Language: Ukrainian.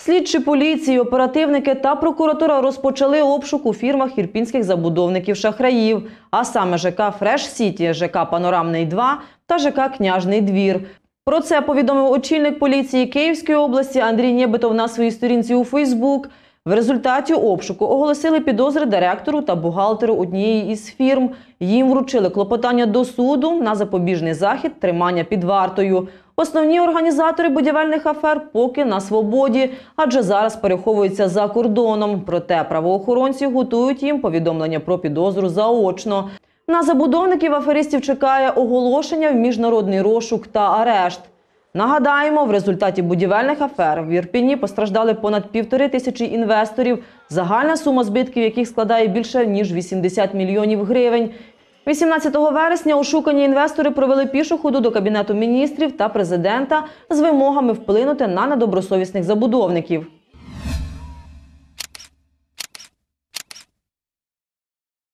Слідчі поліції, оперативники та прокуратура розпочали обшук у фірмах ірпінських забудовників-шахраїв, а саме ЖК Фреш Сіті, ЖК Панорамний 2 та ЖК Княжний двір. Про це повідомив очільник поліції Київської області Андрій Нєбетов на своїй сторінці у Фейсбук. В результаті обшуку оголосили підозри директору та бухгалтеру однієї із фірм. Їм вручили клопотання до суду на запобіжний захід тримання під вартою. Основні організатори будівельних афер поки на свободі, адже зараз переховуються за кордоном. Проте правоохоронці готують їм повідомлення про підозру заочно. На забудовників аферистів чекає оголошення в міжнародний розшук та арешт. Нагадаємо, в результаті будівельних афер в Ірпіні постраждали понад півтори тисячі інвесторів, загальна сума збитків яких складає більше ніж 80 мільйонів гривень. 18 вересня ошукані інвестори провели пішу ходу до кабінету міністрів та президента з вимогами вплинути на недобросовісних забудовників.